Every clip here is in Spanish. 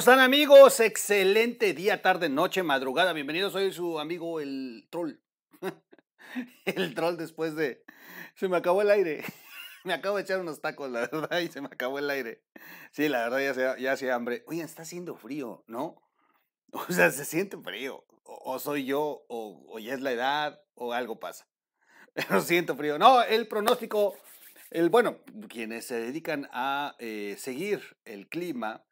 están amigos? Excelente día, tarde, noche, madrugada. Bienvenidos, soy su amigo el troll. El troll después de... Se me acabó el aire. Me acabo de echar unos tacos, la verdad, y se me acabó el aire. Sí, la verdad, ya se, ya hambre. Oye, está haciendo frío, ¿no? O sea, se siente frío. O, soy yo, o, ya es la edad, o algo pasa. Pero siento frío. No, el pronóstico... El, bueno, quienes se dedican a eh, seguir el clima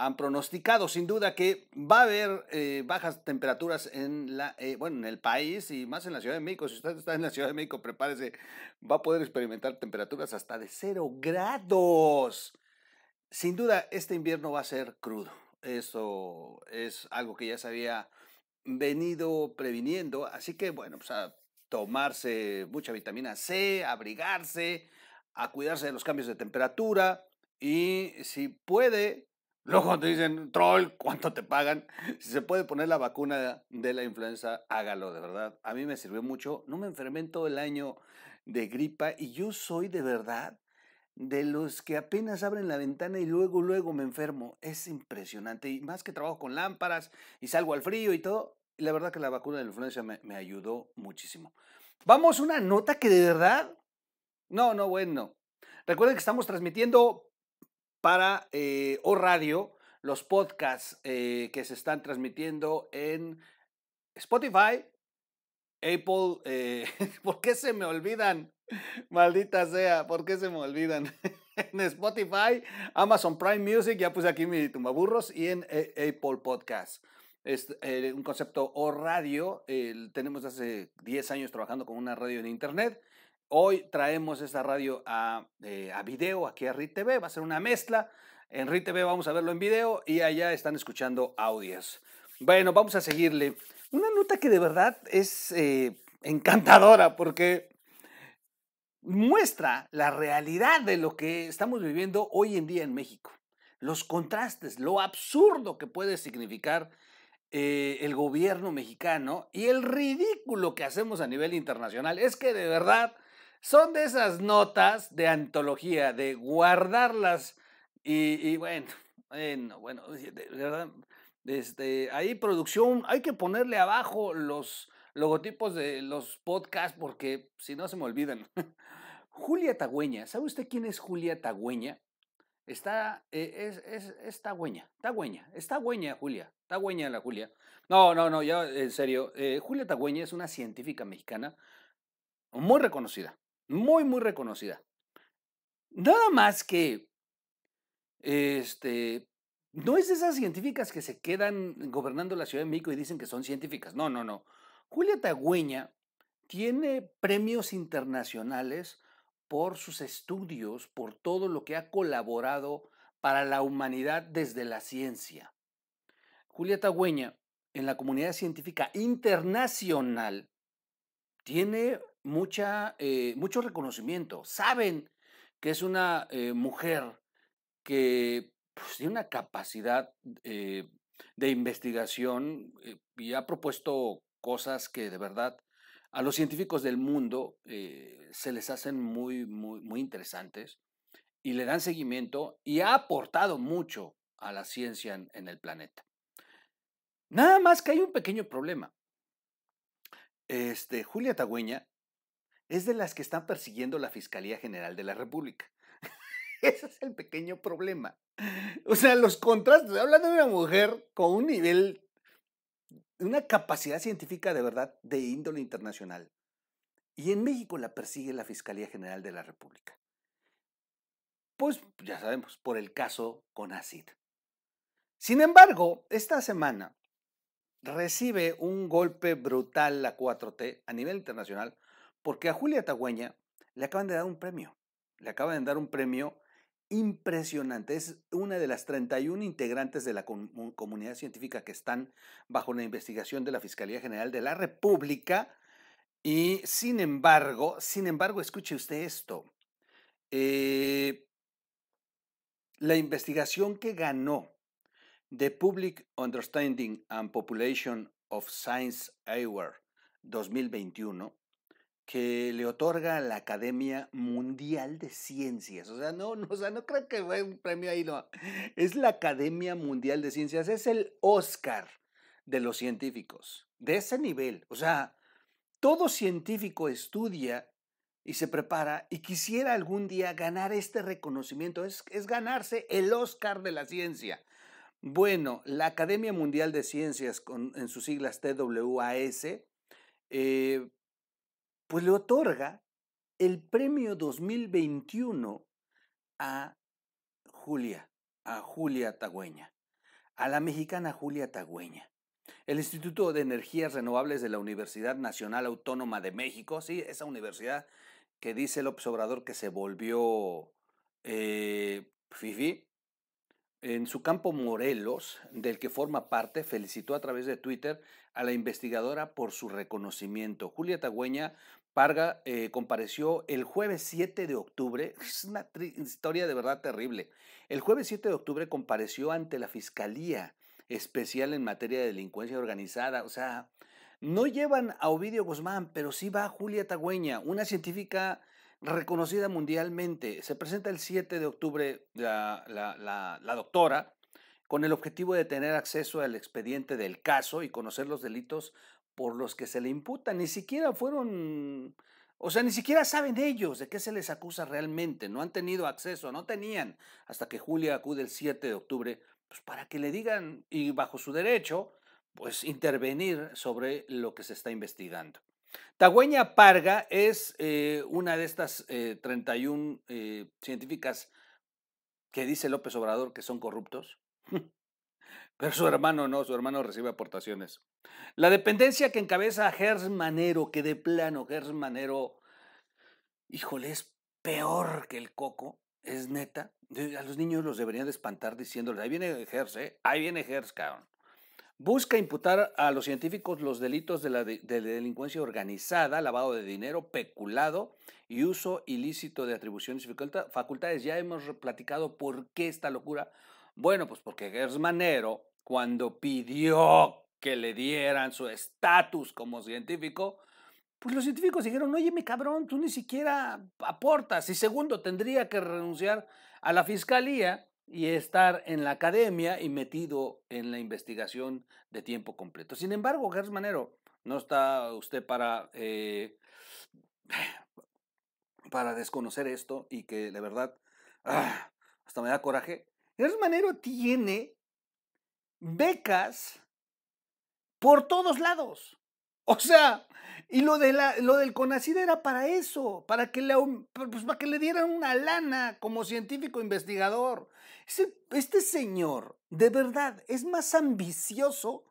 han pronosticado sin duda que va a haber eh, bajas temperaturas en la eh, bueno en el país y más en la Ciudad de México. Si usted está en la Ciudad de México, prepárese, va a poder experimentar temperaturas hasta de cero grados. Sin duda, este invierno va a ser crudo. Eso es algo que ya se había venido previniendo. Así que, bueno, pues a tomarse mucha vitamina C, abrigarse, a cuidarse de los cambios de temperatura. Y si puede, Luego te dicen, troll, ¿cuánto te pagan? Si se puede poner la vacuna de la influenza, hágalo, de verdad. A mí me sirvió mucho. No me enfermé en todo el año de gripa y yo soy de verdad de los que apenas abren la ventana y luego, luego me enfermo. Es impresionante. Y más que trabajo con lámparas y salgo al frío y todo. la verdad que la vacuna de la influenza me, me ayudó muchísimo. Vamos, una nota que de verdad... No, no, bueno. Recuerden que estamos transmitiendo para eh, O Radio, los podcasts eh, que se están transmitiendo en Spotify, Apple. Eh, ¿Por qué se me olvidan? Maldita sea, ¿por qué se me olvidan? en Spotify, Amazon Prime Music, ya puse aquí mi tumbaburros, y en Apple Podcast. Es un concepto o radio. tenemos hace 10 años trabajando con una radio en Internet Hoy traemos esta radio a, eh, video, aquí a RIT va a ser una mezcla. En RIT vamos a verlo en video y allá están escuchando audios. Bueno, vamos a seguirle. Una nota que de verdad es eh, encantadora porque muestra la realidad de lo que estamos viviendo hoy en día en México. Los contrastes, lo absurdo que puede significar eh, el gobierno mexicano y el ridículo que hacemos a nivel internacional. Es que de verdad son de esas notas de antología, de guardarlas y, bueno, bueno, bueno, de, verdad, este, ahí producción, hay que ponerle abajo los logotipos de los podcasts porque si no se me olvidan. Julia Tagüeña, ¿sabe usted quién es Julia Tagüeña? Está, eh, es, es, es Tagüeña, Tagüeña, está Tagüeña Julia, Tagüeña la Julia. No, no, no, ya en serio, eh, Julia Tagüeña es una científica mexicana muy reconocida, muy, muy reconocida. Nada más que, este, no es esas científicas que se quedan gobernando la Ciudad de México y dicen que son científicas. No, no, no. Julia Tagüeña tiene premios internacionales por sus estudios, por todo lo que ha colaborado para la humanidad desde la ciencia. Julia Tagüeña, en la comunidad científica internacional, tiene mucha, eh, mucho reconocimiento. Saben que es una eh, mujer que pues, tiene una capacidad eh, de investigación y ha propuesto cosas que de verdad a los científicos del mundo se les hacen muy, muy, muy interesantes y le dan seguimiento y ha aportado mucho a la ciencia en, el planeta. Nada más que hay un pequeño problema. Este, Julia Tagüeña es de las que están persiguiendo la Fiscalía General de la República. Ese es el pequeño problema. O sea, los contrastes, hablando de una mujer con un nivel, una capacidad científica de verdad de índole internacional. Y en México la persigue la Fiscalía General de la República. Pues ya sabemos, por el caso con ACID. Sin embargo, esta semana recibe un golpe brutal la 4T a nivel internacional porque a Julia Tagüeña le acaban de dar un premio. Le acaban de dar un premio impresionante. Es una de las 31 integrantes de la comunidad científica que están bajo la investigación de la Fiscalía General de la República. Y sin embargo, sin embargo, escuche usted esto. Eh, la investigación que ganó The Public Understanding and Population of Science Award 2021 que le otorga la Academia Mundial de Ciencias. O sea, no, no, no creo que vaya un premio ahí, no. Es la Academia Mundial de Ciencias, es el Oscar de los científicos, de ese nivel. O sea, todo científico estudia y se prepara y quisiera algún día ganar este reconocimiento, es, es ganarse el Oscar de la ciencia. Bueno, la Academia Mundial de Ciencias, con, en sus siglas TWAS, eh, pues le otorga el premio 2021 a Julia, a Julia Tagüeña, a la mexicana Julia Tagüeña. El Instituto de Energías Renovables de la Universidad Nacional Autónoma de México, sí, esa universidad que dice el observador que se volvió eh, FIFI, en su campo Morelos, del que forma parte, felicitó a través de Twitter a la investigadora por su reconocimiento. Julia Tagüeña Parga eh, compareció el jueves 7 de octubre, es una historia de verdad terrible. El jueves 7 de octubre compareció ante la Fiscalía Especial en materia de delincuencia organizada, o sea, no llevan a Ovidio Guzmán, pero sí va Julia Tagüeña, una científica reconocida mundialmente. Se presenta el 7 de octubre la, doctora con el objetivo de tener acceso al expediente del caso y conocer los delitos por los que se le imputa. Ni siquiera fueron, o sea, ni siquiera saben ellos de qué se les acusa realmente. No han tenido acceso, no tenían, hasta que Julia acude el 7 de octubre, pues para que le digan, y bajo su derecho, pues intervenir sobre lo que se está investigando. Tagüeña Parga es eh, una de estas 31 eh, eh, científicas que dice López Obrador que son corruptos, pero su hermano no, su hermano recibe aportaciones. La dependencia que encabeza Gers Manero, que de plano Gers Manero, híjole, es peor que el coco, es neta. A los niños los deberían de espantar diciéndoles, ahí viene Gers, ahí viene Gers, cabrón busca imputar a los científicos los delitos de la delincuencia organizada, lavado de dinero, peculado y uso ilícito de atribuciones y facultades. Ya hemos platicado por qué esta locura. Bueno, pues porque Gersmanero, cuando pidió que le dieran su estatus como científico, pues los científicos dijeron, oye, mi cabrón, tú ni siquiera aportas. Y segundo, tendría que renunciar a la fiscalía y estar en la academia y metido en la investigación de tiempo completo. Sin embargo, Gersmanero no está usted para, eh, para desconocer esto y que de verdad ah, hasta me da coraje. Gers Manero tiene becas por todos lados. O sea, y lo, de la, lo del CONACID era para eso, para que, le, pues, que le dieran una lana como científico investigador. este señor, de verdad, es más ambicioso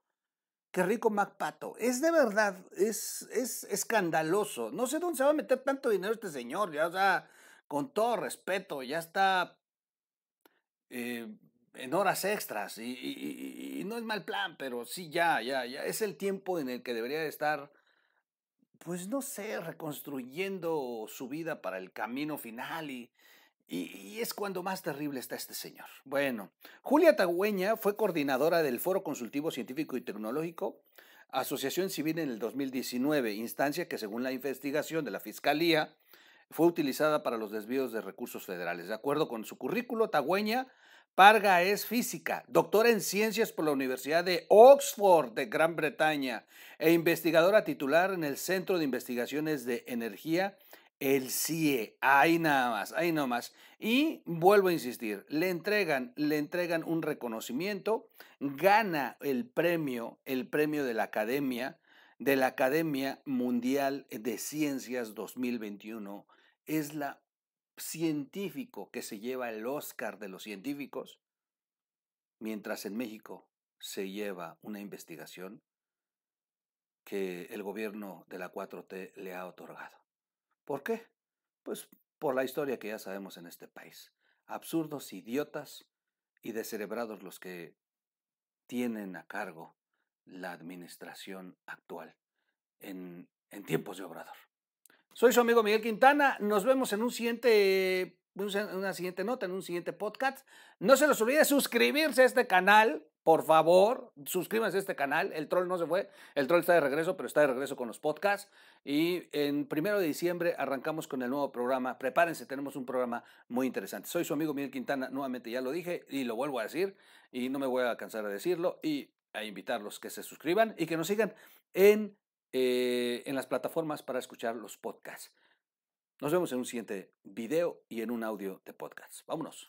que Rico MacPato. Es de verdad, es, es escandaloso. No sé dónde se va a meter tanto dinero este señor, ya, o con todo respeto, ya está eh, en horas extras y, y, no es mal plan, pero sí, ya, ya, ya, es el tiempo en el que debería de estar pues no sé, reconstruyendo su vida para el camino final y, y, es cuando más terrible está este señor. Bueno, Julia Tagüeña fue coordinadora del Foro Consultivo Científico y Tecnológico, Asociación Civil en el 2019, instancia que según la investigación de la Fiscalía fue utilizada para los desvíos de recursos federales. De acuerdo con su currículo, Tagüeña Parga es física, doctora en ciencias por la Universidad de Oxford de Gran Bretaña e investigadora titular en el Centro de Investigaciones de Energía, el CIE. Ahí nada más, ahí nada más. Y vuelvo a insistir, le entregan, le entregan un reconocimiento, gana el premio, el premio de la Academia, de la Academia Mundial de Ciencias 2021. Es la científico que se lleva el Oscar de los científicos, mientras en México se lleva una investigación que el gobierno de la 4T le ha otorgado. ¿Por qué? Pues por la historia que ya sabemos en este país. Absurdos, idiotas y descerebrados los que tienen a cargo la administración actual en, en tiempos de Obrador. Soy su amigo Miguel Quintana. Nos vemos en un siguiente una siguiente nota, en un siguiente podcast. No se les olvide suscribirse a este canal, por favor, suscríbanse a este canal. El troll no se fue, el troll está de regreso, pero está de regreso con los podcasts. Y en primero de diciembre arrancamos con el nuevo programa. Prepárense, tenemos un programa muy interesante. Soy su amigo Miguel Quintana, nuevamente ya lo dije y lo vuelvo a decir, y no me voy a cansar de decirlo, y a invitarlos que se suscriban y que nos sigan en eh, en las plataformas para escuchar los podcasts. Nos vemos en un siguiente video y en un audio de podcast. Vámonos.